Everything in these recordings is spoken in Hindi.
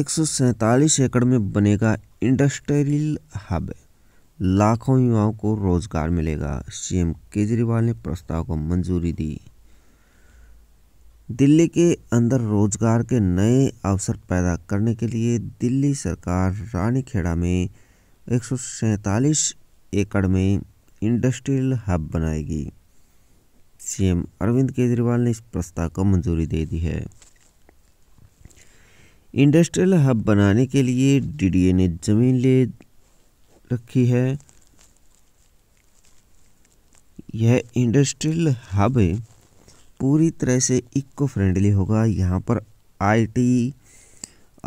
एक एकड़ में बनेगा इंडस्ट्रियल हब लाखों युवाओं को रोजगार मिलेगा सीएम केजरीवाल ने प्रस्ताव को मंजूरी दी दिल्ली के अंदर रोजगार के नए अवसर पैदा करने के लिए दिल्ली सरकार रानीखेड़ा में एक एकड़ में इंडस्ट्रियल हब बनाएगी सीएम अरविंद केजरीवाल ने इस प्रस्ताव को मंजूरी दे दी है इंडस्ट्रियल हब बनाने के लिए डीडीए ने ज़मीन ले रखी है यह इंडस्ट्रियल हब पूरी तरह से इको फ्रेंडली होगा यहाँ पर आईटी,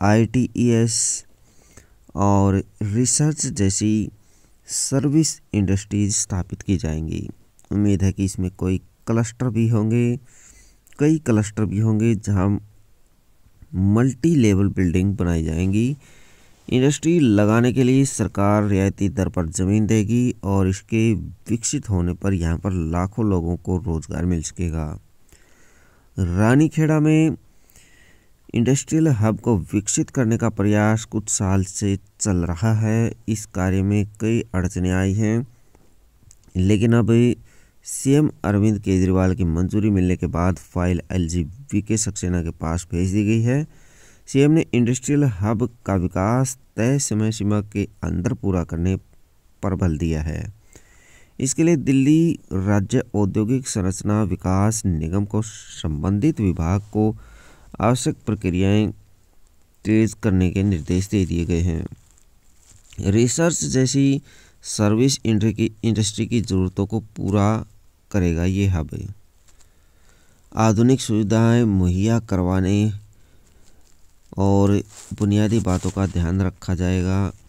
आईटीईएस और रिसर्च जैसी सर्विस इंडस्ट्रीज स्थापित की जाएंगी उम्मीद है कि इसमें कोई क्लस्टर भी होंगे कई क्लस्टर भी होंगे जहाँ मल्टी लेवल बिल्डिंग बनाई जाएंगी इंडस्ट्री लगाने के लिए सरकार रियायती दर पर ज़मीन देगी और इसके विकसित होने पर यहाँ पर लाखों लोगों को रोज़गार मिल सकेगा रानीखेड़ा में इंडस्ट्रियल हब को विकसित करने का प्रयास कुछ साल से चल रहा है इस कार्य में कई अड़चने आई हैं लेकिन अब सीएम अरविंद केजरीवाल की मंजूरी मिलने के बाद फाइल एलजीबी के सक्सेना के पास भेज दी गई है सीएम ने इंडस्ट्रियल हब का विकास तय समय सीमा के अंदर पूरा करने पर बल दिया है इसके लिए दिल्ली राज्य औद्योगिक संरचना विकास निगम को संबंधित विभाग को आवश्यक प्रक्रियाएं तेज करने के निर्देश दे दिए गए हैं रिसर्च जैसी सर्विस इंडस्ट्री की जरूरतों को पूरा करेगा ये हब आधुनिक सुविधाएं मुहैया करवाने और बुनियादी बातों का ध्यान रखा जाएगा